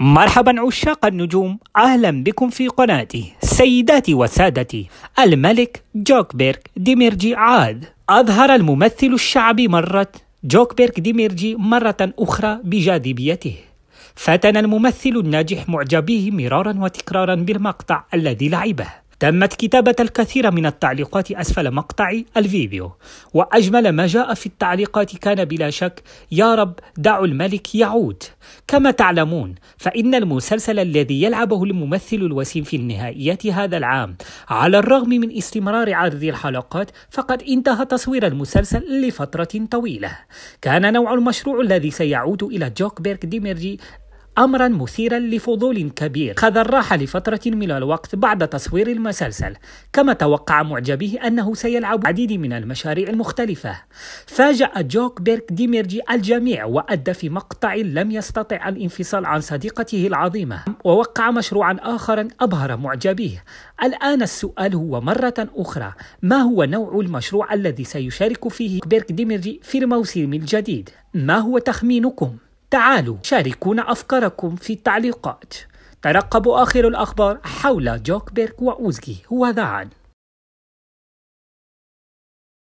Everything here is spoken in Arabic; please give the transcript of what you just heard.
مرحبا عشاق النجوم اهلا بكم في قناتي سيداتي وسادتي الملك جوكبيرك ديميرجي عاد اظهر الممثل الشعبي مرة جوكبيرك ديميرجي مرة اخرى بجاذبيته فتن الممثل الناجح معجبيه مرارا وتكرارا بالمقطع الذي لعبه تمت كتابة الكثير من التعليقات أسفل مقطع الفيديو وأجمل ما جاء في التعليقات كان بلا شك يا رب دعوا الملك يعود كما تعلمون فإن المسلسل الذي يلعبه الممثل الوسيم في النهائيات هذا العام على الرغم من استمرار عرض الحلقات فقد انتهى تصوير المسلسل لفترة طويلة كان نوع المشروع الذي سيعود إلى جوك بيرك ديميرجي أمرا مثيرا لفضول كبير خذ الراحة لفترة من الوقت بعد تصوير المسلسل كما توقع معجبيه أنه سيلعب العديد من المشاريع المختلفة فاجأ جوك بيرك ديميرجي الجميع وأدى في مقطع لم يستطع الانفصال عن صديقته العظيمة ووقع مشروعا آخرا أبهر معجبيه الآن السؤال هو مرة أخرى ما هو نوع المشروع الذي سيشارك فيه بيرك ديميرجي في الموسم الجديد ما هو تخمينكم؟ تعالوا شاركونا أفكاركم في التعليقات ترقبوا آخر الأخبار حول بيرك وأوزكي هو عن